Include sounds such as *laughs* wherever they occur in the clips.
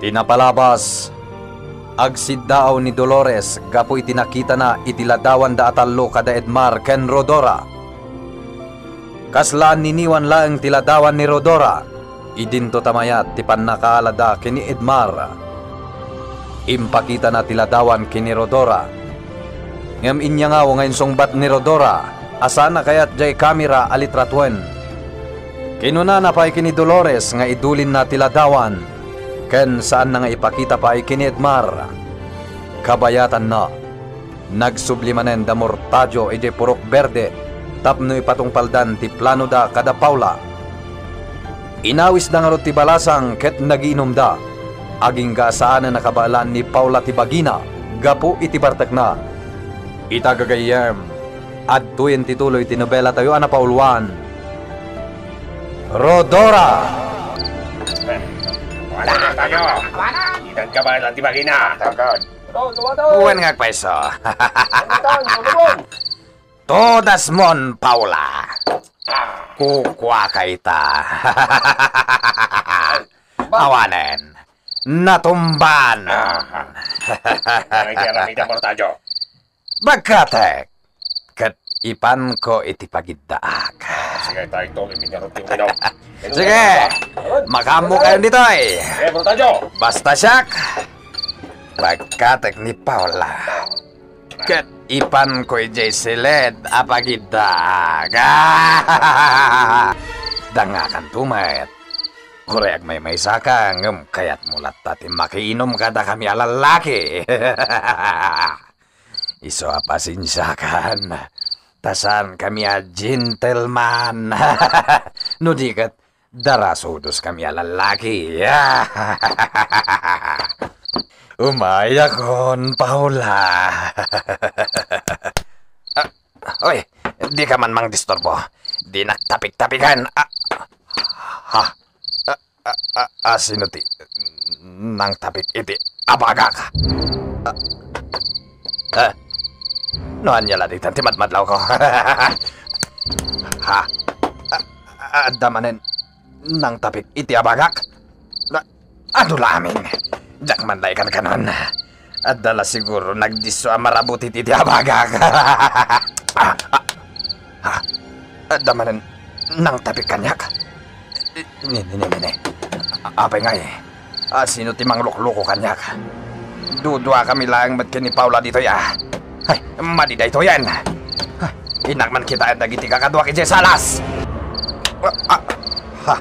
Tinapalabas. Agsid daaw ni Dolores, gapo itinakita na itiladawan da atalo kada Edmar ken Rodora. Kaslaan niniwan lang tiladawan ni Rodora, idinto tamayat tipan nakaalada kini Edmar. Impakita na tiladawan kini Rodora. Ngam inya nga ngayon sungbat ni Rodora, asana kayat jay kamera alitratwen. Kinuna na pa'y kini Dolores nga idulin na tiladawan, Ken saan na nga ipakita pa ay kinidmar. Kabayatan na. Nagsublimanen da mortadyo ide purok berde tapno ipatong paldan ti plano da kada paula. Inawis da nga ti balasang ket nagiinom da. Aging gasaan na nakabalan ni Paula ti Bagina gapo iti bartak na. Itagagayem at tuyen tituloy ti nobela tayo ana paulwan. Rodora! Rodora! Wala tayo! Itan ka ba lang Uwan nga kweso. *laughs* Todas mon, Paula. Kukwa kaita. *laughs* Awanen. Natumban. Nah, *laughs* Bakatek. Kat ipan ko itipagidaak. Sige, tayo ito. Bibigyan ko yung minom. Sige! Maghamo kayo dito eh! Sige, eh, bro tayo! Basta siyak! Pagkatek ni Paula. Ket ipan ko'y jay silid e apagidag. Dangakan tumet. Koreak may may saka um, kaya't mulat tati makiinom kada kami alalaki. *laughs* Iso apasin sakan tasan kami a gentleman. *laughs* no dikat, darasudos kami a lalaki. Ya. *laughs* Umaya kon, Paula. uh, *laughs* ah, oy, di ka man mang disturbo. Di nagtapik-tapikan. Ah, ha? Ah, ah, ah, sino ti? Nang tapik iti. Abaga ka. Ah, Ha? Noan niya lang dito, timadmadlaw ko. *laughs* ha? Adamanin ng tapik itiabagak. Ano laming? Dakman lay kan kanon. At dala siguro nagdiso ang iti abagak. *laughs* ha? Adamanen. Nang tapik kanyak. Nini, nini, nini. Apay Apa eh. Sino timang lukloko kanyak. Kanyak. Dudwa kami lang mat kini Paula dito ya. Ay, madiday to yan. Ay, inak man kita at dagiti kakadwa kay Jesalas. Ah, ha.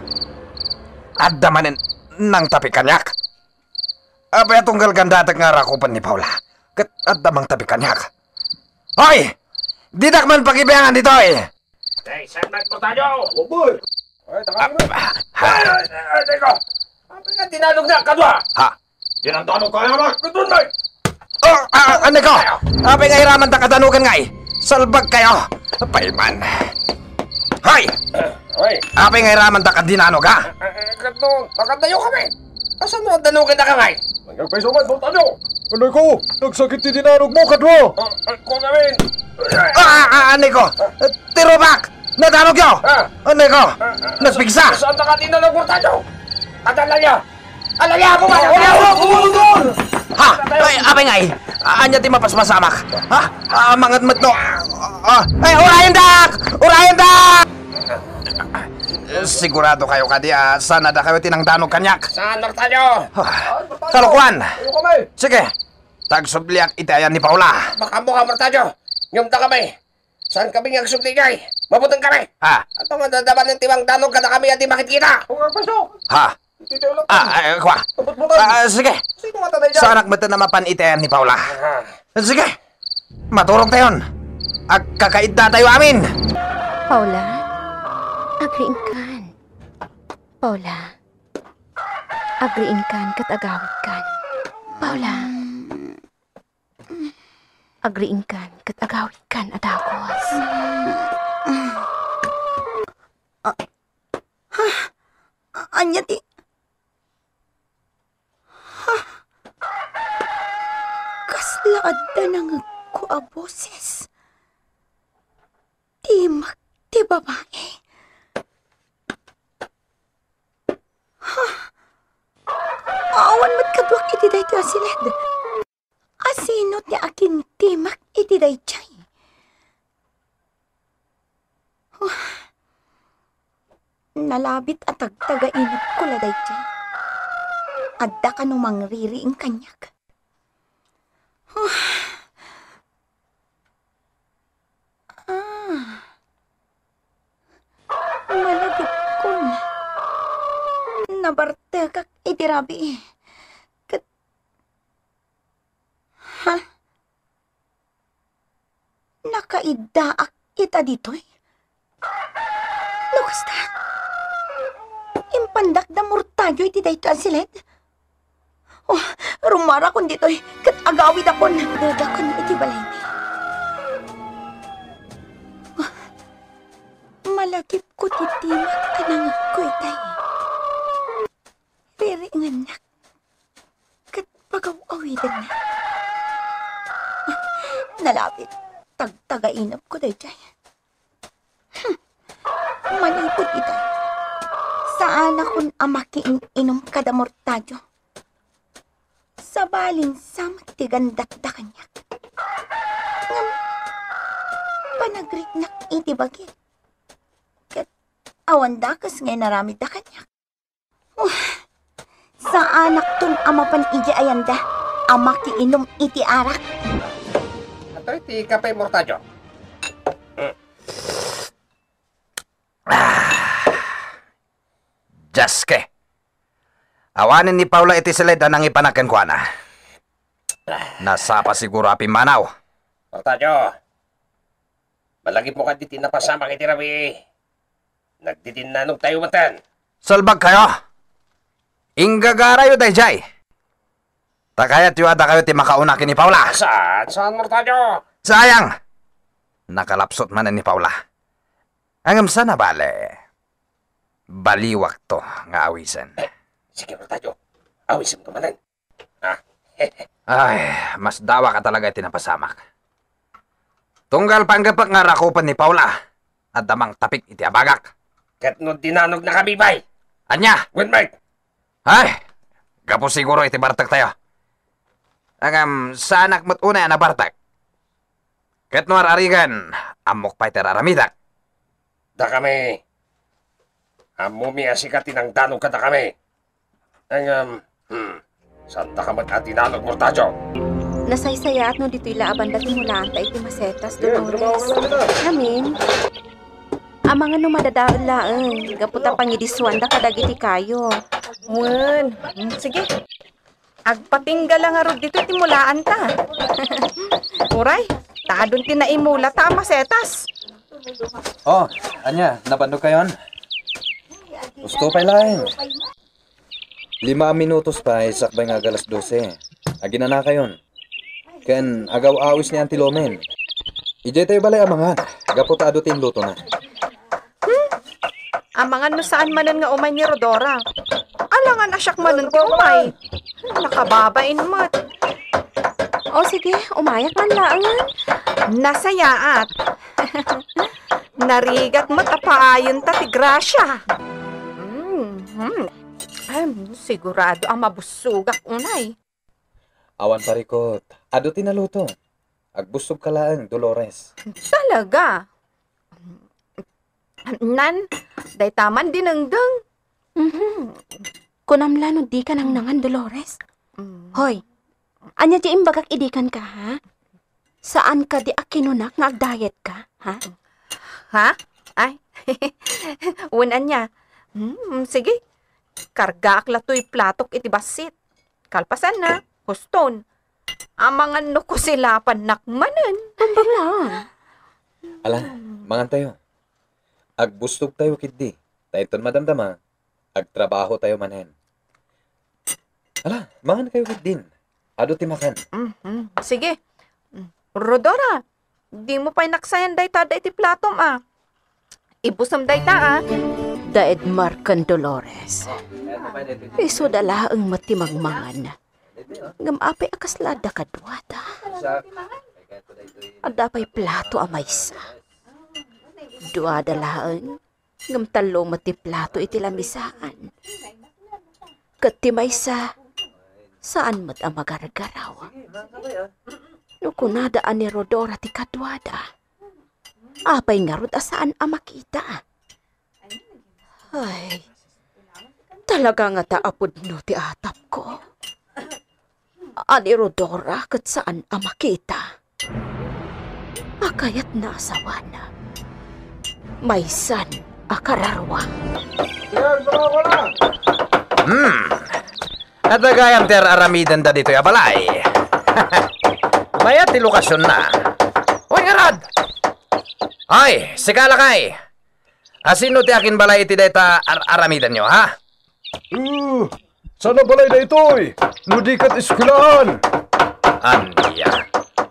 Adda manen nang tapi kanyak. Apa tunggal ganda at nga ni Paula. Kat adda mang tapi kanyak. Hoy! Didak man pagibangan dito eh. Hey, saan nagpo tayo? Uboy! Ay, taka mo. Ha? Ay, ay, ay, ay, ay, ay, ay, ay, ay, ay, ay, ay, ay, ay, Dinandano kaya na! Gudun na! Oh, ah, ah, ano ko? Apay ah, nga hiraman ta kadanugan nga eh. Salbag kayo. Paiman. Hoy! Ah, hoy! Apay nga hiraman ta kadinano ka? Kadun, makadayo kami. Asan na danugan na ka nga eh? Nagkagpaisuman, doon ano? Ano ko? Nagsakit ni dinanog mo, kadwa! Ako namin! Ah, ah, ano ko? Tiro back! Nadanog yo! Ano ko? Naspigsa! Saan na ka dinanog mo tayo? Adala niya! Alaya mo ba? Alaya mo! Umudol! Ha? Ay, apay ngay! Eh. Anya ti mapasmas Ha? Ah, mangat mat no? Ah, ay, urayan dak! Urayan dak! Sigurado kayo kadi ah, sana da kayo tinangdanog kanyak. Sana tayo! Kalukuan! Sige! Tagsubliak itayan ni Paula. Baka mukha mo tayo! Ngumta kami! Saan kami nga subligay? Mabutang kami! Ha? At ang nadadaman ng timang danog ka na kami at di makikita! Huwag pasok! Ha? Tito lang. Ah, uh, kwa. Ah, ah, sige. Sino matanda dyan? Sa anak mata na mapan itayan ni Paula. Ah. Sige. Matulog tayon. At kakait na tayo amin. Paula, agriin kan. Paula, agriin kan katagawid kan. Paula, agriin kan katagawid kan adakos. Ah, anya ti Ha? Kaslaad da ng ko a boses. Di magti babae. Ha? Aawan mat kadwak iti day to asilad. Asinot ti akin ti mak iti day chay. Nalabit at tagtaga inap ko la day chay adda ka nung ang kanyag. Huh. Ah. Malagip ko na. Nabarte kak eh, itirabi. Kat... Ha? Nakaidaak ita ditoy. Eh. Lukas ta. Impandak da murtayo iti dayto ang silid. Oh, rumara kun ditoy, eh. kat agawid akon. Duda kun iti balay ni. Oh, malagip ko titimak ka na nga ko itay. Piri nga nak, kat na. Oh, *laughs* nalapit, tagtagainap ko dahi dyan. Hmm, malipot itay. Saan akong amaki inom kada mortadyo? sabalin samak tigandak da kanyak. Ngam, panagrik nak itibagin. Kat awan dakas ngay narami da kanyak. Uh, sa anak ton amapan iji ayanda, amak iinom iti arak. Ato'y ti kapay mortadyo. Mm. Ah, Jaske! Awanin ni Paula iti da nang ipanakin ko na. Nasapa siguro api manaw. O tayo, malagi po ka ditin na pasama kiti rabi. Nagditin na nung tayo matan. Salbag kayo! Inggagara yun tayo, Jay! Takayat yung ada kayo ti makauna ni Paula. Saan? Saan mo tayo? Sayang! Nakalapsot man ni Paula. Ang sana na bale. Baliwak to nga awisan. Eh. Sige, Rotayo. Awisin ko manan. Ah. *laughs* Ay, mas dawa ka talaga tinapasamak. Tunggal panggapak nga rakupan ni Paula at damang tapik iti abagak. Kat no dinanog na kami, bay. Anya? Good night. Ay, gapo siguro iti bartak tayo. Agam, sanak anak una na bartak. Kat no ararigan, amok pa iti aramidak. Da kami. Amumi asikat inang danog ka da kami. Ang, um, hmm, santa ka ba't atinalog, Mortajo? Nasaysaya at no dito'y laaban dati mula anta iti masetas do Torres. Namin, ang mga no madadalaan, gaputa pangidiswan da kadagiti kayo. Wen, sige. Agpatinggal lang arod dito timulaan ta. *laughs* Uray, taadon tinaimula ta masetas. Oh, anya, nabando kayon? Gusto pa lang. Lima minutos pa, eh, sakbay nga galas 12. Agina na kayon. Ken, agaw awis ni Auntie Lomen. Ije tayo balay amangan. Gaputado tin luto na. Hmm? Amangan no saan manan nga umay ni Rodora. Alangan asyak manan ti umay. Nakababain mat. O sige, umayak man laangan. Nasayaat. *laughs* Narigat mat apaayon ta ti Gracia. Mm, mm. Ay, sigurado ang mabusog mabusugak unay. Awan parikot, ado tinaluto. Agbusog ka lang, Dolores. Talaga? Nan, day taman din ang dang. Mm-hmm. Kunamlano di ka nang nangan, Dolores. Hoy, anya di imbagak idikan ka, ha? Saan ka di akinunak nga agdayet ka, ha? Ha? Ay, *laughs* unan niya. Hmm, sige, Karga aklatoy platok iti eh, basit. Kalpasan na, huston. Amangan no ko sila panakmanan. Ambang lang. Ala, mangan tayo. Agbustog tayo kiddi. Taiton madamdama. Agtrabaho tayo manen. Ala, mangan kayo din. Ado ti makan. Mm-hmm. Sige. Rodora, di mo pa naksayan day ta day platom ah. Ibusam day ta ah. Oh, eh, da Edmar Candolores. Isudala ang matimangmangan. Ngam apay akaslada kadwata. Adapay plato amaysa. Dua dalaan, ngam talo mati plato itilamisaan. Katimaysa, saan mat amagargaraw. Nukunada ani Rodora ti kadwada. Apay ngarod asaan amakita. makita ay, talaga nga taapod no ti atap ko. Ani Rodora kat saan ang makita. Akayat na asawan na. May san akararwa. Hmm. At agayam ter aramidan da dito yabalay. *laughs* Mayat ti lokasyon na. Uy, Arad! Ay, sigalakay! Asino ti akin balay iti dayta ar aramidan nyo, ha? Uh, sana balay na ito'y! Nudikat iskulaan! Anya!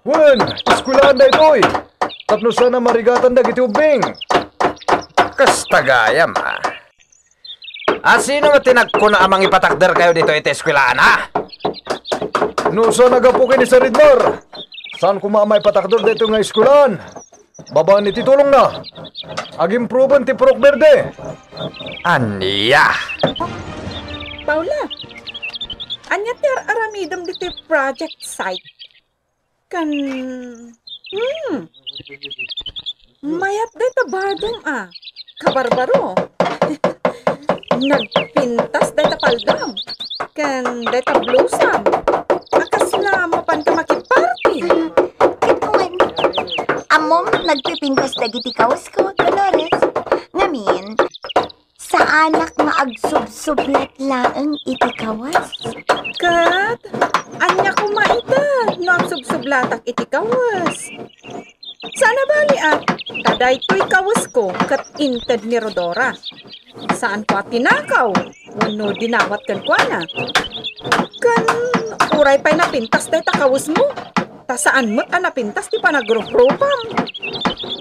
Wen, iskulaan na ito'y! Tapno sana marigatan na giti ubing! Kastagayam, ha? Asino nga tinagko na amang ipatakder kayo dito iti iskulaan, ha? No, sana gapukin ni Saridnor! Saan ko maamay patakder dito nga eskulaan? Babaan iti tulong na. Aging proven ti Prok Verde. Anya. Paula, anya ti di ti project site. Kan... Hmm. Mayat dito badong ah. Kabarbaro. *laughs* Nagpintas dito paldam. Kan dito blusam. dagiti kausko, Dolores. Ngamin, sa anak maagsub-sublat laeng iti kawas. Kat, anya ko maita, nagsub-sublatak iti kawas. Sana bali at, taday to'y kawas ko, kat intad ni Rodora. Saan ko at tinakaw, wano dinawat kan kwa na. Kan, uray pa'y napintas tayo takawas mo saan mat anapintas ti panagropropam.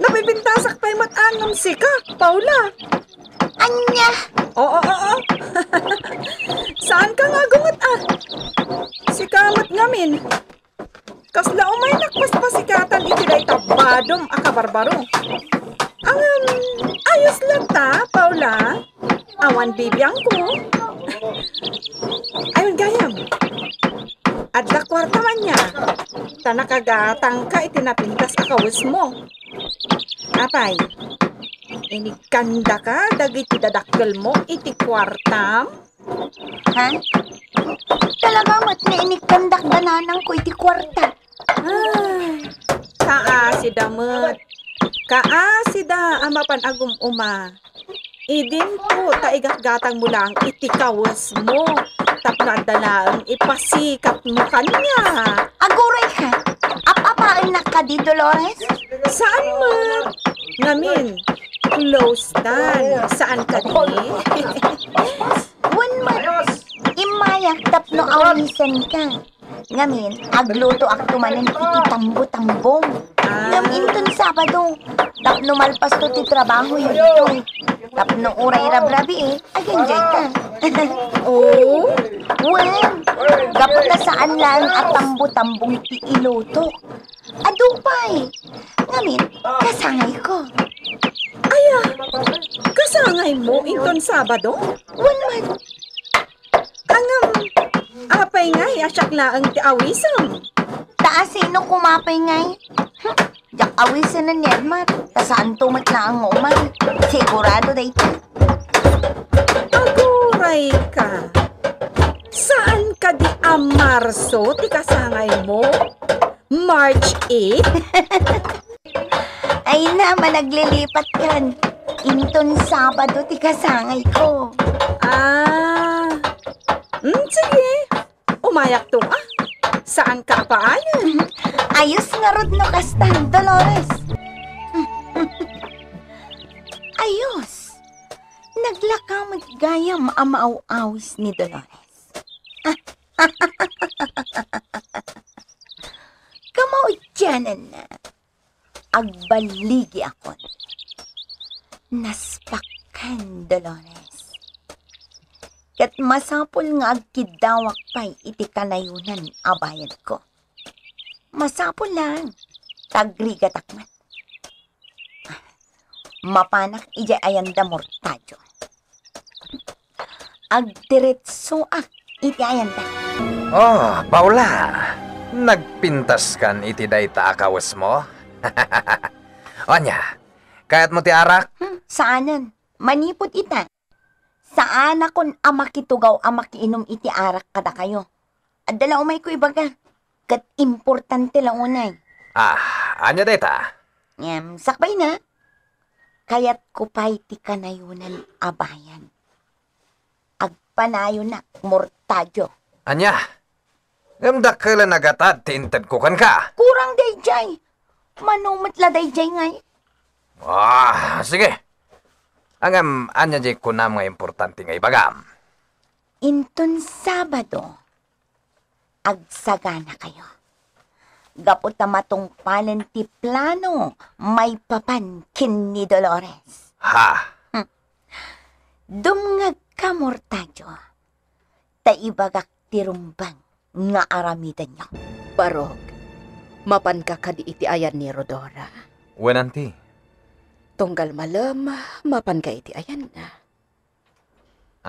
Napipintasak tayo mat anam si ka, Paula. Anya! Oo, oo, oo. *laughs* saan ka nga gumat ah? Si kamat ngamin. Kasla umay nakpaspasikatan iti day tabadom akabarbaro. Ang um, ayos lang ta, Paula. Awan bibiyang ko. *laughs* Ayun, gayam at la kwarta man niya. Tanakagatang ka itinapintas akawis mo. Apay, inigkanda ka, dagiti dadakkel mo, iti kwartam. Ha? Talaga mat na inigkandak dananang ko iti kwarta. Kaasi ah, da kaasida Kaasi da amapan agum uma. Idin ko taigak gatang mo lang iti kawas mo tapradalaon, ipasikat mo kanya. Aguray ka, apapain na ka di, Dolores? Saan mo? Namin, close dan. Saan ka di? One month, imayak tapno awinisan ka. Ngamin, agluto ak tumanin iti tambo-tambong. Ngamin ton Sabado. Tapno malpas to ti trabaho yun ito. Tapno uray rabrabi eh. Ag-enjoy ka. *laughs* Oo? Well, gapot na saan lang at tambo-tambong ti iluto. Adupay. Ngamin, kasangay ko. Aya, kasangay mo inton Sabado? Well, man. Angam, Apay ngay, eh, asyak laang ti awisan. Taas sino kumapay ngay? Eh. Hm, awisan na niya, mat. Tasaan tumit na ang uman. Sigurado day ti. Aguray ka. Saan ka di amarso Marso, ti kasangay mo? March 8? *laughs* Ay na, managlilipat yan. Inton Sabado, ti kasangay ko. Ah, mm, sige. Pumayak to ah. Saan ka paan? *laughs* Ayos nga rod no kastan, Dolores. *laughs* Ayos. Naglaka magigaya maamaaw-awis ni Dolores. Kamaw dyanan na. Agbaligi akon. Naspakan, Dolores. Kat masapol nga dawak pa'y iti kalayunan abayad ko. Masapol lang, tagriga takman. Mapanak iya ayan da mortajo. Agdiretso ah, iti ayan da. Oh, Paula, nagpintas kan iti day taakawas mo? *laughs* Onya, kayat mo ti arak? Hmm, saanan? Manipod ita. Saan akon ama kitugaw ama kiinom iti arak kada kayo. At dala umay ko ibaga. Kat importante lang unay. Ah, anya deta? Um, sakbay na. Kayat ko pa iti kanayunan abayan. Agpanayo na, mortadyo. Anya, ngamda kailan nagatad tinted ko kan ka? Kurang dayjay. la dayjay ngay. Ah, sige. Angam, anya di ko nam nga importante nga ibagam. Inton Sabado, agsagana kayo. Gapot na matungpalan ti plano, may papankin ni Dolores. Ha? Hmm. Dumngag ka, Mortadyo. Taibagak tirumbang nga aramidan niyo. Barog, mapan ka ka di iti ayan ni Rodora. Wenanti. Tunggal malam, mapanggay iti ayan na.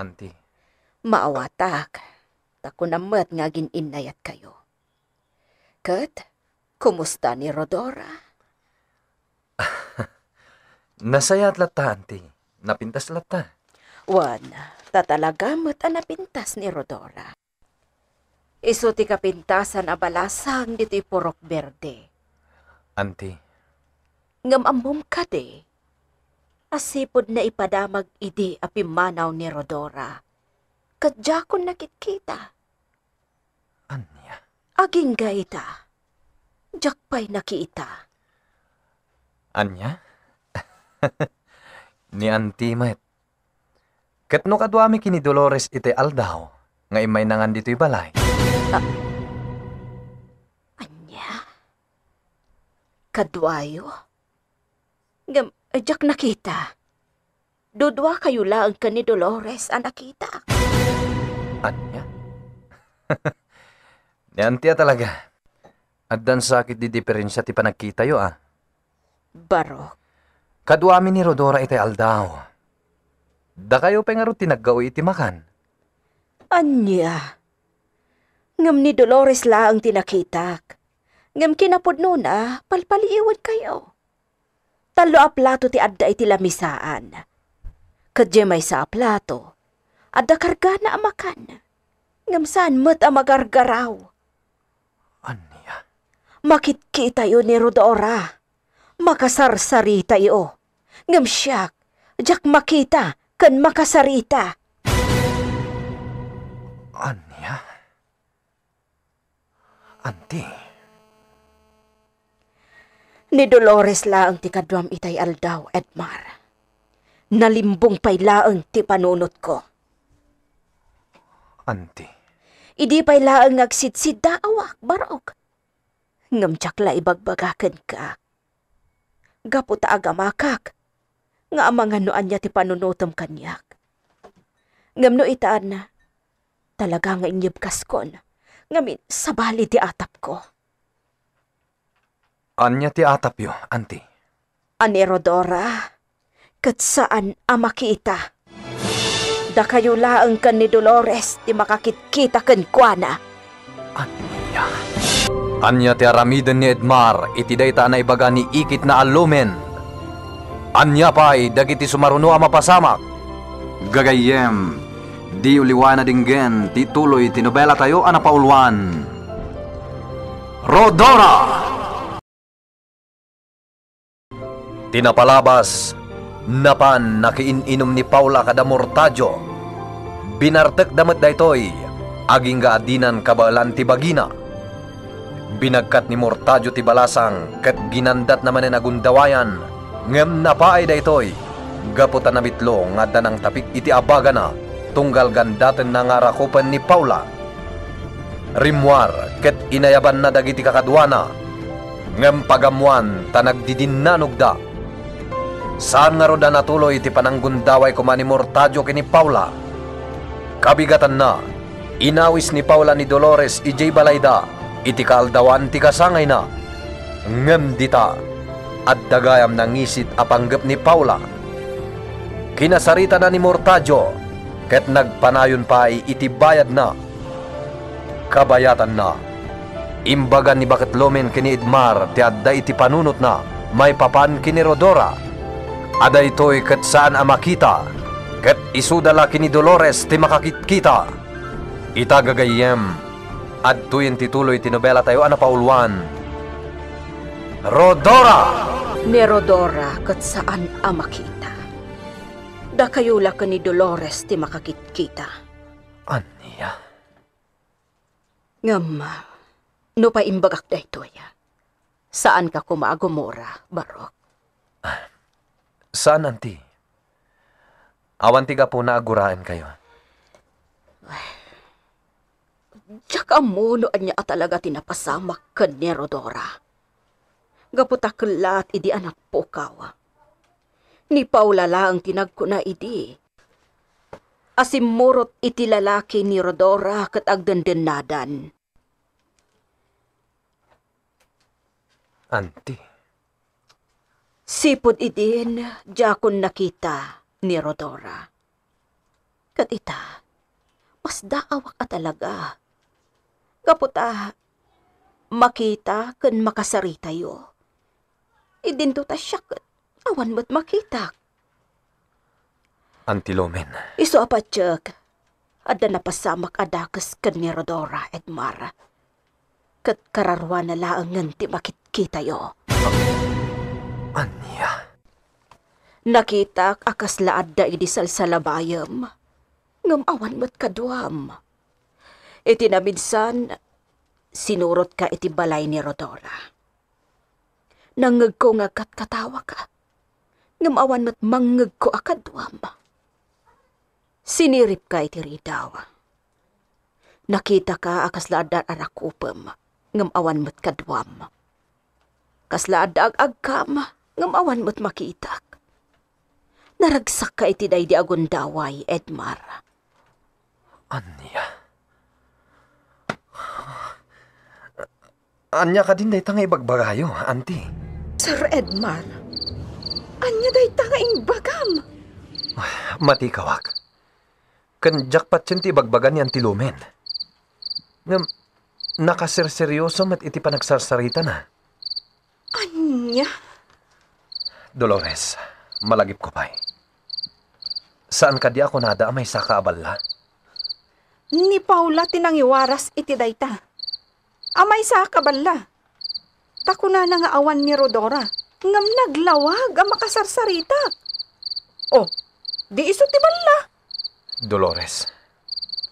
Auntie. Maawatak. Tako namat nga gininayat kayo. Kat, kumusta ni Rodora? *laughs* Nasayat lata, auntie. Napintas lata. Wan, tatalagamat ang napintas ni Rodora. Iso ti kapintasan abalasang dito'y purok berde. Anti. Ngamambom ka de asipod na ipadamag idi apimanaw ni Rodora. Kadjakon nakitkita. Anya? Aging gaita. Jakpay nakita. Anya? *laughs* ni Antimet. Katno kadwami kini Dolores ite aldaw, nga imay nangan dito'y balay. Ah. Anya? Kadwayo? Gam Ajak nakita. Dudwa kayo lang ka ni Dolores ang nakita. Anya? *laughs* Niantia talaga. At sakit di diferensya ti panagkita yo ah. Baro. Kaduami ni Rodora iti aldaw. Da kayo pa nga tinaggaw iti makan. Anya. Ngam ni Dolores la ang tinakitak. Ngam kinapod nun ah, palpaliiwan kayo talo a plato ti adda iti lamisaan. Kadya may sa plato, adda karga na amakan. Ngamsaan mat amagargaraw. Anya? Makitkita yun ni Rodoora. Makasarsarita iyo. Ngamsyak, jak makita kan makasarita. Anya? Anya? Anting. Ni Dolores laang ti kadwam itay aldaw, Edmar. Nalimbong pay laang ti panunot ko. Auntie. Idi pay laang nagsitsid awak, barok. Ngamtsak la ibagbagakan ka. Gapo ta agamakak. Nga amang anuan niya ti panunutom kanyak. Ngam no itaan na. Talaga nga inyibkas kon. Ngamin sabali ti atap ko. Anya ti atapyo, anti. Anirodora, kat saan amakita? Da kayo laang kan ni Dolores ti makakitkita kan kuana. Anya. Anya ti aramiden ni Edmar iti dayta na ibaga ni ikit na alumen. Anya pa'y dagiti sumaruno a mapasamak. Gagayem, di uliwana dinggen, ti tuloy tinobela tayo anapaulwan. Rodora! Rodora! Tinapalabas, napan nakiininom ni Paula kada mortadyo. Binartek damat daytoy, aging gaadinan kabaalan ti bagina. Binagkat ni mortadyo ti balasang, kat ginandat naman na nagundawayan, ngem napaay daytoy. Gaputan na bitlo nga danang tapik iti abaga na, tunggal gandaten na nga rakupan ni Paula. Rimwar, ket inayaban na dagiti kakadwana, ngem pagamuan tanagdidin nanugda, Saan nga roda natuloy ti pananggun pananggundaway ko manimortadyo kini Paula. Kabigatan na, inawis ni Paula ni Dolores ijay balayda, iti kaaldawan ti kasangay na. Ngem dita, at dagayam nangisit apanggap ni Paula. Kinasarita na ni Mortadyo, ket nagpanayon pa ay itibayad na. Kabayatan na, imbagan ni Bakitlomen kini Idmar ti adda iti panunot na, may papan kini Rodora, Aday to'y kat saan amakita, kat isudala kini Dolores ti makakitkita. Itagagayem, at tuyin tituloy tinobela tayo anapauluan. Rodora! Ni Rodora kat saan amakita. Da kayula ka ni Dolores ti makakitkita. Aniya? Ngam, no pa imbagak da ito ah. Saan ka kumagumura, Barok? Ah. Saan, Awan Awantiga po na aguraan kayo. Tsaka anya niya talaga tinapasama ka ni Rodora. Gaputak lahat idi anak po kawa. Ni Paula lang tinagko na idi. Asimurot iti lalaki ni Rodora kat agdandenadan. Auntie. Sipod idin, jakon nakita ni Rodora. Katita, mas daawak at talaga. Kaputa, makita kan makasarita yo. Idinto ta siya awan mo't makita. Antilomen. Iso apatsyag, ada napasamak adakas kan ni Rodora, Edmar. Kat kararwa na laang nganti makit kita yo. Okay. Ah aniya. Nakita akas laad da idi salsalabayam. Ngamawan mat kaduam. Iti na minsan, sinurot ka iti balay ni Rodora. Nangag ko nga katkatawa ka. Ngamawan mat mangag ko akaduam. Sinirip ka iti ridaw. Nakita ka akas laad da arakupam. Ngamawan mat kaduam. Kaslaad da agagkam ngamawan mo't makitak. Naragsak ka iti day di agundaway, Edmar. Anya. Anya ka din day tanga ibagbagayo, auntie. Sir Edmar, anya day tanga imbagam. Mati kawak. Kan jakpat ti ibagbagan ni Auntie Lumen. Ngam, nakasirseryoso mat iti panagsarsarita na. Anya? Dolores, malagip ko pa'y. Saan ka di ako nada may sakaabala? Ni Paula tinangiwaras iti dayta. Amay sa kabala. Takuna na nga awan ni Rodora. Ngam naglawag ang makasarsarita. Oh, di iso ti bala. Dolores.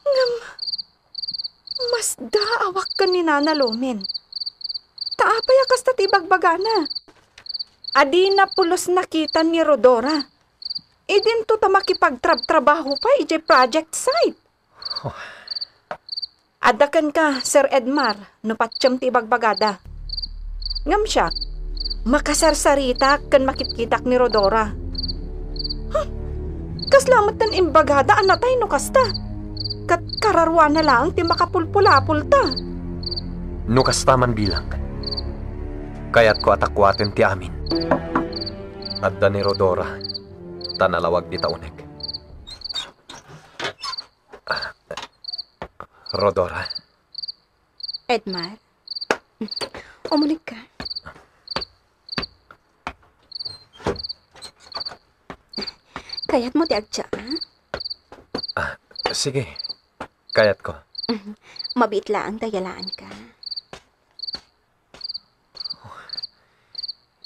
Ngam, mas daawak ka ni Nana Lumen. Taapay akas ti bagbagana. Adi na pulos nakita ni Rodora. E din to ta makipagtrab-trabaho pa ije project site. Oh. Adakan ka, Sir Edmar, no patsyam ti bagbagada. Ngam siya, makasarsarita kan makitkitak ni Rodora. Huh? Kaslamat tan imbagada anatay no kasta. Kat kararwa na lang ti makapulpulapul ta. No kasta man bilang. Kaya't ko atakwatin ti amin. Adda ni Rodora, tanalawag di taunek. Rodora. Edmar, umunig ka. Kayat mo ti agtsa, ha? Ah, sige. Kayat ko. Mhm. Mabit lang dayalaan ka.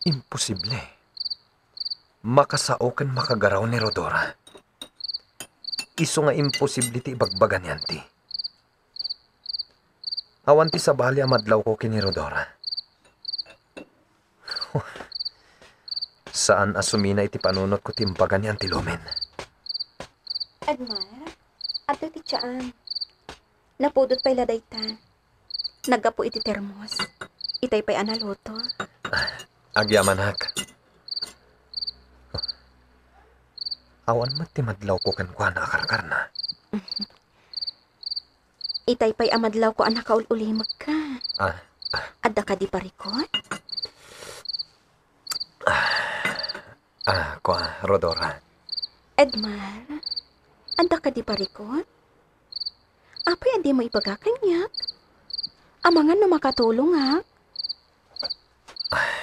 Imposible. Makasao kan makagaraw ni Rodora. Iso nga imposible ti ibagbagan yan ti. Awan ti sa bali amadlaw ko kini Rodora. Saan asumina iti panunot ko timbaga yan ti Lumen? Admar, ato ti tiyaan. Napudot pa'y ladaytan. Nagapo iti termos. Itay pa'y analoto. Ah. Agya manak. Awan mat ti madlaw ko kan kwa na akarkar *laughs* na. Itay pa'y amadlaw ko anak kaululimag ka. Ah. ah. Adda ka di parikot? Ah, ah, ah kuha, Rodora. Edmar, anda ka di parikot? Apay andi mo ipagakanyak? Amangan no makatulong ha? Ah.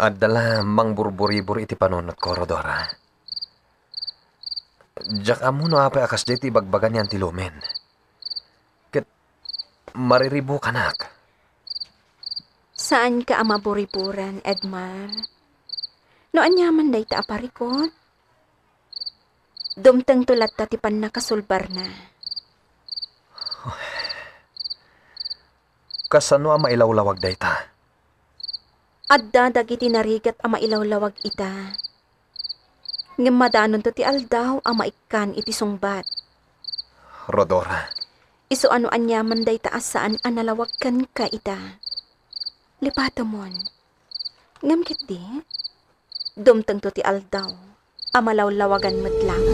Adala mang burburibur iti panunot korodora. Diyak amuno apay akas dito ibagbagan yan ti lumen. Kat mariribo kanak. Saan ka ama buriburan, Edmar? No anyaman day ta aparikot? Dumteng tulat ta ti panakasulbar na. Kasano ama ilawlawag day ta? At dadagiti narigat ang mailawlawag ita. Nga madanon to ti aldaw ang maikkan iti sungbat. Rodora. Iso ano anya manday taas saan analawagkan ka ita. Lipatamon. Ngamkit di? Dumtang to ti aldaw. malawlawagan matlang.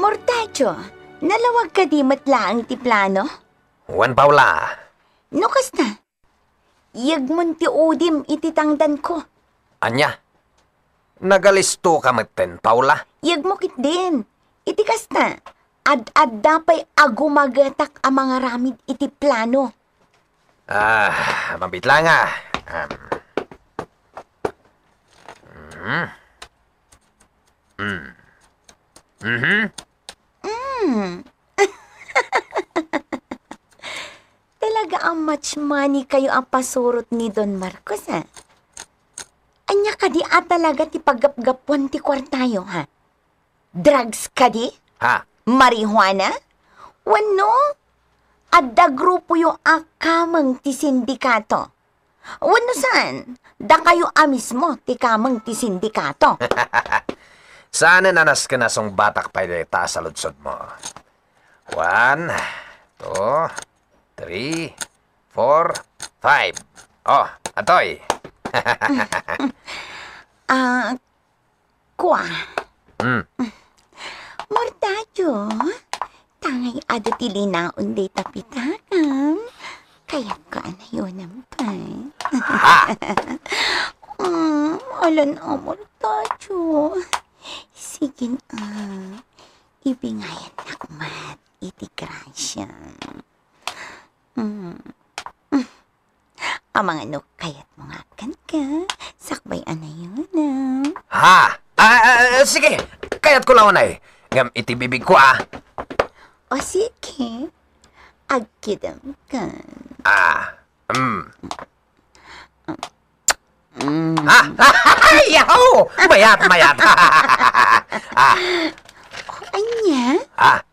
Mortacho, nalawag ka di matlaang ti plano? Juan Paula. Nukas na. Yagmun ti udim iti tangdan ko. Anya, nagalisto ka matten, Paula. Yagmukit din. Iti kasta, ad-ad dapay agumagatak ang mga ramid iti plano. Ah, mabit lang ah. Um, mm. Mm. Mm-hmm. Mm. *laughs* talaga ang much money kayo ang pasurot ni Don Marcos, ha? Anya ka di at ah, talaga ti paggapgapwan ti kwartayo, ha? Drugs ka di? Ha? Marihuana? Wano? At da grupo yo akamang ti sindikato. Wano saan? Da kayo amismo ah, ti kamang ti sindikato. *laughs* Sana nanas ka na song batak pa sa lutsod mo. One, two, Three, four, five. Oh, atoy. *laughs* Ah, kwa. Mm. Mordayo, tangay ada tilinaon unday tapitanam. Kaya ka na yun ang pan. Ha! *laughs* mm, alan o mordayo. Sige na. Ibingayan na kumat. Iti grasya. Hmm. Amang ano, kaya't mga kan ka. Sakbay anay yun, ah. Ha? Ah, ah, ah, sige, kaya't ko lang anay. Eh. Ngam itibibig ko, ah. O sige, agkidam ka. Ah, mm. Mm. Ah, ah, *laughs* yaho! Mayat, mayat. *laughs* ah. O, anya? Ah.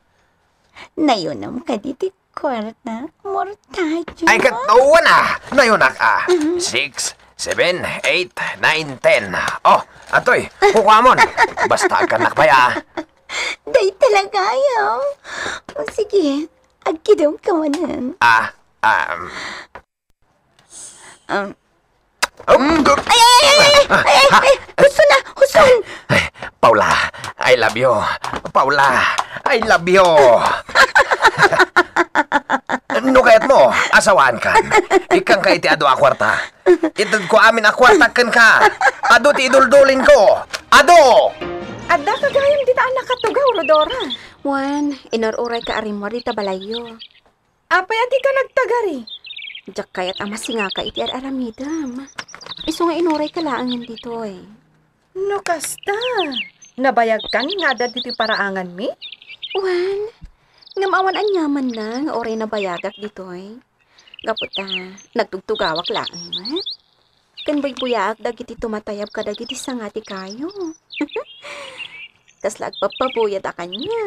Nayunam ka dito kwarta, mortayo. Ay, katawa oh, na! Nayunak ah. Mm-hmm. Six, seven, eight, nine, ten. Oh, atoy, kukwamon. Basta ka pa ya. *laughs* Day talaga ayaw. O oh, sige, agkidaw kawanan. Ah, um... Um, Um, ay, ay, ay, ay, ay, ay, na, gusto Paula, I love you. Paula, I love you. *laughs* Nukayat mo, asawan ka. Ikang ka iti adwa kwarta. Itad ko amin a kwarta ka. Ado ti iduldulin ko. Ado! Adda ka gayam dita anak katugaw, Rodora. Juan, inaruray ka arim dita balayo. Apay adi ka nagtagari. Diyak kayat ama amasinga ka iti aramidam. Iso nga inuray ka laangin dito eh. No kasta. Nabayag kan nga dati ti paraangan mi? Juan, Ngamawan ang yaman na, nga oray na bayagak ditoy. Eh. Gapot ta, nagtugtugawak lang, eh, Kan ba'y buyaak dagiti tumatayab ka dagiti sangati kayo. *laughs* Kas lagpapapuyat a kanya.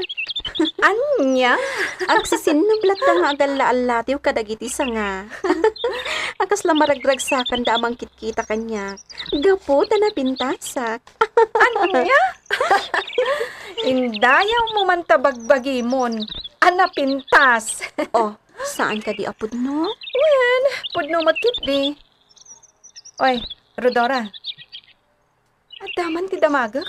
*laughs* Anya? Agsisin na blat na nga agal-laalatiw kadagiti sanga. *laughs* Akas la maragragsakan da amang kitkita kanya. Gapo ta na pintasak. Anya? Indayaw mo man tabagbagimon. Ana pintas. *laughs* oh, saan ka di apod Wen, pudno matkit di. Oy, Rodora. Adaman ti damagak.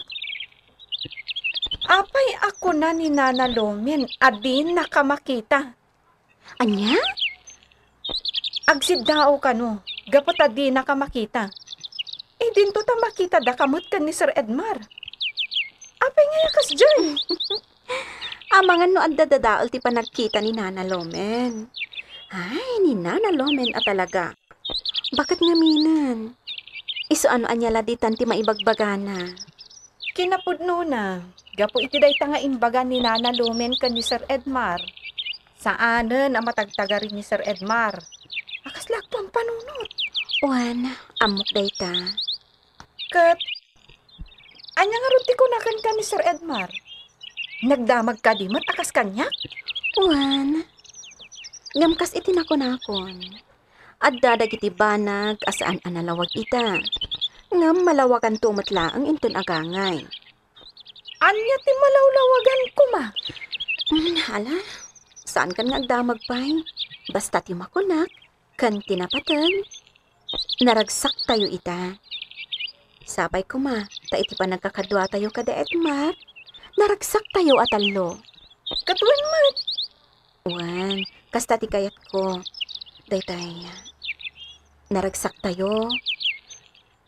Apay ako na ni Nana Lomin, adin nakamakita. Anya? Agsidao dao ka no, gapot adi nakamakita. Eh, dinto ta makita da kamot ka ni Sir Edmar. Apay nga kas dyan. *laughs* Amangan no ang dadadaol ti panagkita ni Nana Lomen. Ay, ni Nana Lomen at ah, talaga. Bakit nga minan? Iso ano anya laditan ti maibagbagana. Kinapod nuna, gapo iti day tanga imbaga ni Nana Lomen kan ni Sir Edmar. Saanen ang matagtaga rin ni Sir Edmar. Akas lakto ang panunot. Wan, amok day ta. Kat, anya nga rin ti ka ni Sir Edmar. Nagdamag ka di matakas kanya? Juan, ngamkas iti nako nakon. At dadag iti banag asaan analawag ita. Ngam malawagan tumatla ang inton agangay. Anya ti malawlawagan ko ma? Hmm, hala, saan kan nagdamag pa'y? Basta ti makunak, kan tinapatan. Naragsak tayo ita. Sabay ko ma, ta iti pa nagkakadwa tayo kada etmar naragsak tayo atallo. Katuan mat. Wan, kasta ti kayat ko. Daytay, naragsak tayo.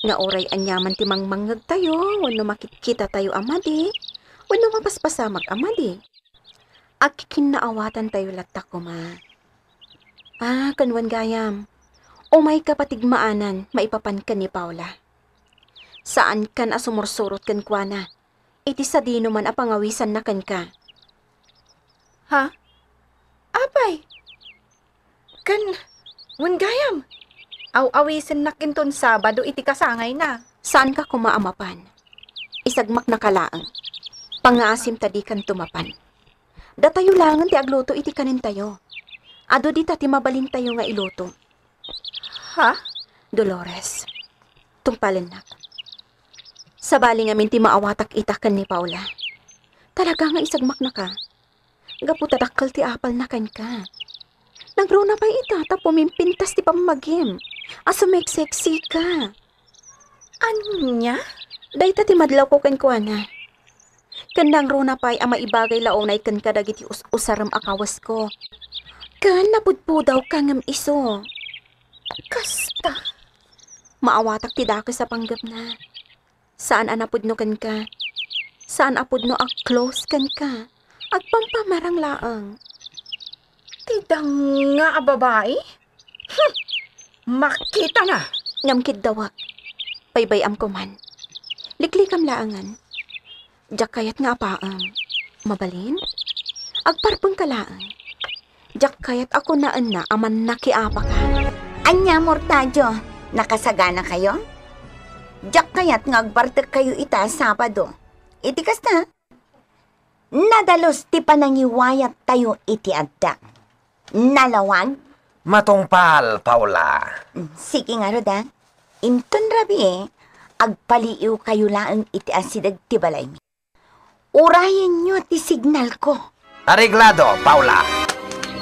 Nga oray anyaman ti mangmangag tayo, wano makikita tayo amadi, wano mapaspasamag amadi. Agkikinaawatan tayo latta ko ma. Ah, kanwan gayam. O may kapatigmaanan, maipapan ka ni Paula. Saan kan asumursurot kan kwa na? iti sa di man apangawisan na kan ka. Ha? Apay! Kan, wangayam! Aw-awisan na kinton Sabado iti kasangay na. Saan ka kumaamapan? Isagmak na kalaang. Pangaasim tadikan tumapan. Datayo langan ti agluto iti kanin tayo. Ado di tati mabalin tayo nga iluto. Ha? Dolores, tumpalin na. Sa bali ti minti maawatak itakan ni Paula. Talaga nga isagmak na ka. Gaputa takal ti apal na kan ka. Nagro na pa itata pumimpintas ti pamagim. Aso may sexy ka. Anya? Dayta ti madlaw ko kan kuana. Kandang runa pa'y ama ibagay launay kan kadagiti us-usaram akawas ko. Kan napudpo daw kangam iso. Kasta. Maawatak ti dako sa panggap na. Saan anapudno no kan ka? Saan apudno ak close kan ka? At pampamarang laang. Tidang nga babae? Hm! Makita na! Ngamkid dawak. Paybay am kuman. Liklikam laangan. Diyak kayat nga apaang. Mabalin? Agparpang kalaan. Diyak kayat ako naan na aman nakiapa ka. Anya, Mortadyo, nakasagana kayo? Diyak kayat ngagbardak kayo ita Sabado. Iti kasta. Nadalos ti panangiwayat tayo iti adda. Nalawag? Matungpal, Paula. Mm, sige nga, Roda. Imton rabi eh, agpaliiw kayo lang iti asidag ti balay mi. Urayan nyo ti signal ko. Ariglado, Paula.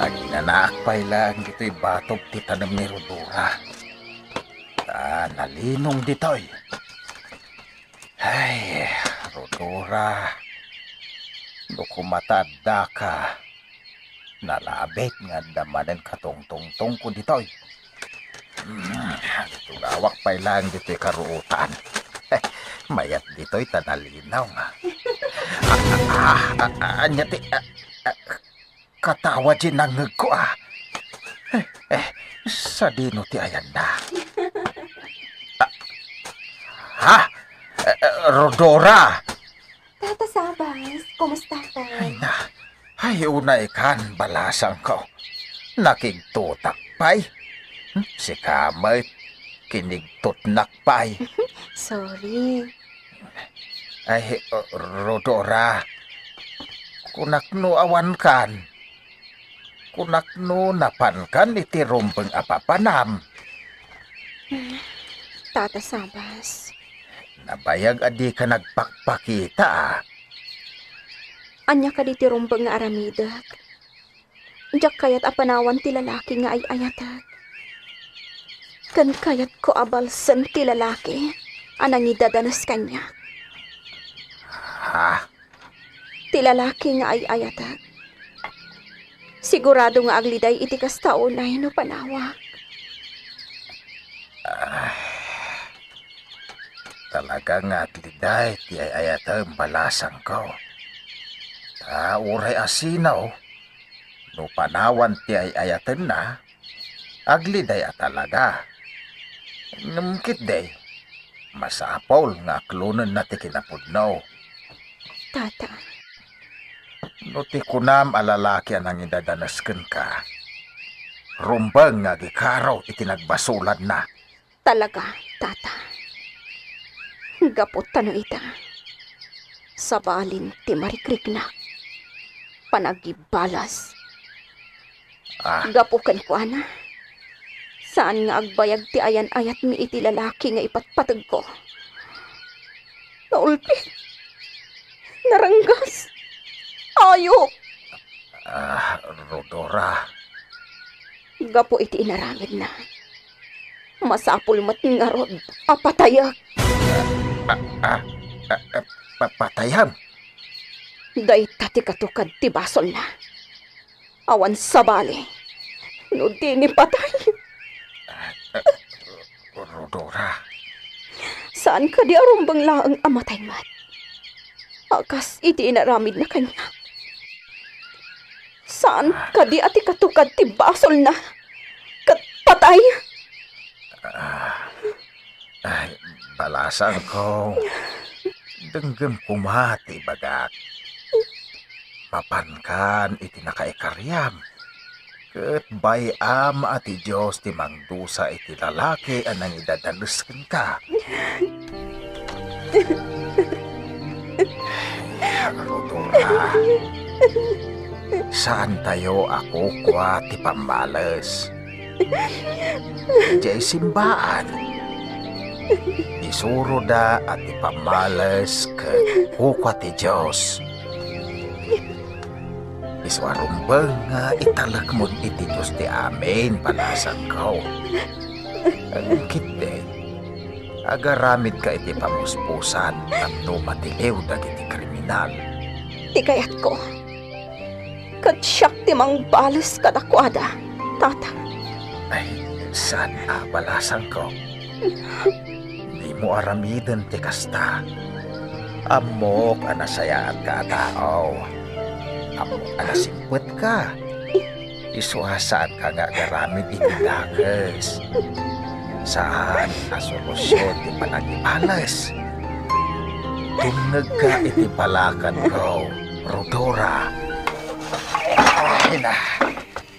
Agnanaak, Paila, ang ito'y batog ti tanam ni Rodora. Ah, nalinong ditoy. Ay, Rodora. Dukumatadda daka. Nalabit nga damanan katungtungtong ko ditoy. Hmm, tugawak pa lang ditoy karuutan. Eh, *laughs* mayat ditoy tanalinaw nga. ah, ah, ah, ah, anyati, ah, ah, katawa din ang ko ah. Eh, eh, sa dino ti ayan na. Ha? Eh, eh, Rodora! Tata Sabas, kumusta ka? Ay na, ay una ikan balasan ko. Nakigtutak pa'y. Hmm? Si kamay, kinigtutnak pa'y. *laughs* Sorry. Ay, eh, Rodora, kunakno awan kan. Kunakno napan kan itirumpeng apapanam. Hmm, Tata Sabas, Nabayag adi ka nagpakpakita Anya ka di tirumbag nga aramidag. Diyak kayat apanawan ti lalaki nga ay ayatag. Kan kayat ko abalsan ti lalaki anang idadanas kanya. Ha? Ti lalaki nga ay ayatag. Sigurado nga agliday itikas taon ay no panawag. Ah. Talaga Talagang atlidahit ti ay ayata ang balasang ko. Ta uray asinaw, oh. no panawan ti ay ayatan na, agliday at talaga. Namkit day, masapol nga aklunan na ti kinapudnaw. Tata. No ti kunam alalaki anang indadanasken ka. Rumbang nga gikaraw itinagbasulad na. Talaga, tata. Gapot tano ita. Sabalin ti marikrik na. Panagibalas. Ah. Gapukan ko ana. Saan nga agbayag ti ayan ayat mi iti lalaki nga ipatpatag ko. Naulpi. Naranggas. Ayok. Ah, Rodora. Gapo iti inaramid na. Masapul mat nga rod, apatayak. Pa, ah, ah, ah, papatayan. Day tati katukad ti basol na. Awan sa No di ni patay. Ah, ah, Rodora. Saan ka di arumbang laang amatay mat? Akas iti inaramid na kanya. Saan ka di ati katukad ti basol na? Kat patay? Ah, ay, ah, palasan ko. Denggem kumati bagak. Papankan iti nakaikaryam. Kat bayam ati Diyos ti mangdusa iti lalaki anang idadaluskan ka. Karutong na. Saan tayo ako kwa ti pambalas? Diyay simbaan isuroda at ipamalas kat hukwa ti Diyos. Iswarumbang nga italak mo iti Diyos ti amin panasag ko. Ang kite, agaramid ka iti pamuspusan at tumatiliw dagiti kriminal. Ti kayat ko, kadsyak ti mang balas kadakwada, tata. Ay, saan ah, balasang ko? mo aramiden ti kasta. Amok anasayaan ka tao. Amok anasimpet ka. Isuhasaan ka nga garamid itinagas. Saan asolusyon ti panagialas? Tungag ka iti palakan ko, Rodora. Ay na,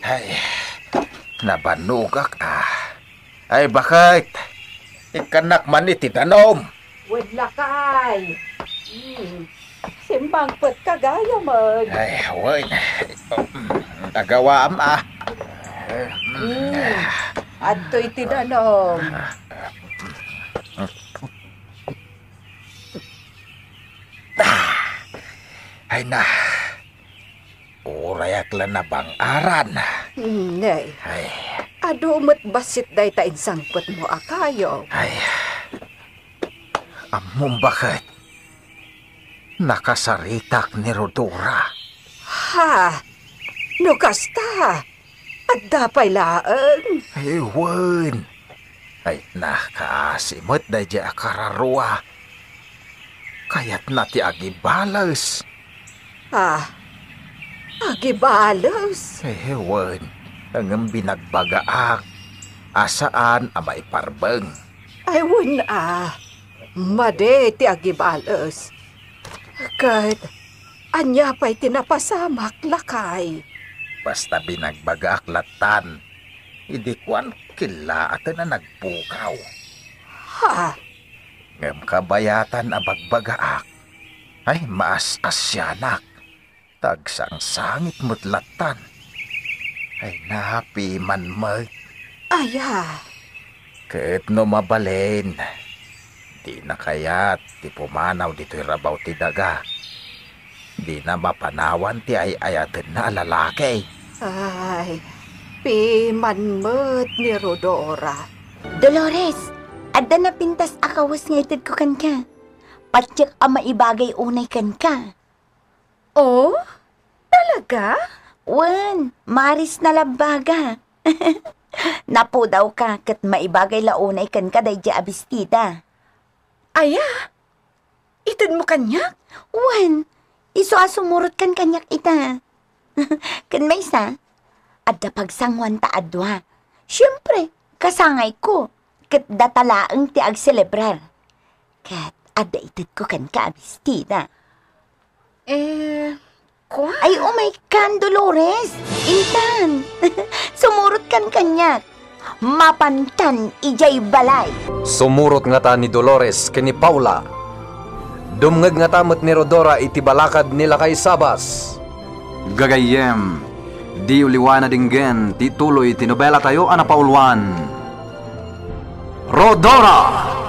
ay, nabanugak ah. Ay, bakit? Bakit? Ikanak man ititanom. Wed lakay. Hmm. Simbang pat kagaya man. Ay, wait. Tagawa am ah. Hmm. Ato ititanom. Ah. Ay na. Urayak lang na bang aran. Hmm, nay. Ay. Ado umat basit day ta insangpot mo akayo. Ay, among bakit? Nakasaritak ni Rodora. Ha! No kasta! At dapay laan. Ay, wan. Ay, nakaasimot day di akararua. Kaya't nati agibalas. Ah, agibalas? Ay, wan. Ang binagbagaak, asaan ang maiparbang? Ayun ah, made ti agibalos. Kahit anya pa'y tinapasamak lakay. Basta binagbagaak latan, hindi kwan kila at na nagpukaw. Ha? Ngam kabayatan abagbagaak, ay maas asyanak, tagsang sangit mutlatan ay ปีมันมึก Ay, ha. Kahit no mabalin. Di na kaya't ti pumanaw dito'y rabaw ti daga. Di na mapanawan ti ay ayatin na lalaki. Ay, pimanmat ni Rodora. Dolores, adda na pintas akawas nga itid ko kan ka. Patsak ama ibagay unay kan ka. Oh? Talaga? Wen, maris na labaga. *laughs* Napo daw ka, kat maibagay launay kan ka dayja abistida. Aya, itad mo kanyak? Wan, iso asumurot kan kanyak ita. *laughs* kan may sa, adda pagsangwan ta adwa. Siyempre, kasangay ko, kat datalaang ti ag celebrar. Kat adda itad ko kan ka abistida. Eh, ko? Ay, oh my God, Dolores! Intan! *laughs* Sumurot kan kanyak! Mapantan ijay balay! Sumurot nga ta ni Dolores kini Paula. Dumngag nga tamot ni Rodora iti balakad nila kay Sabas. Gagayem, di uliwana dinggen, ti tuloy tinobela tayo ana paulwan. Rodora! Rodora!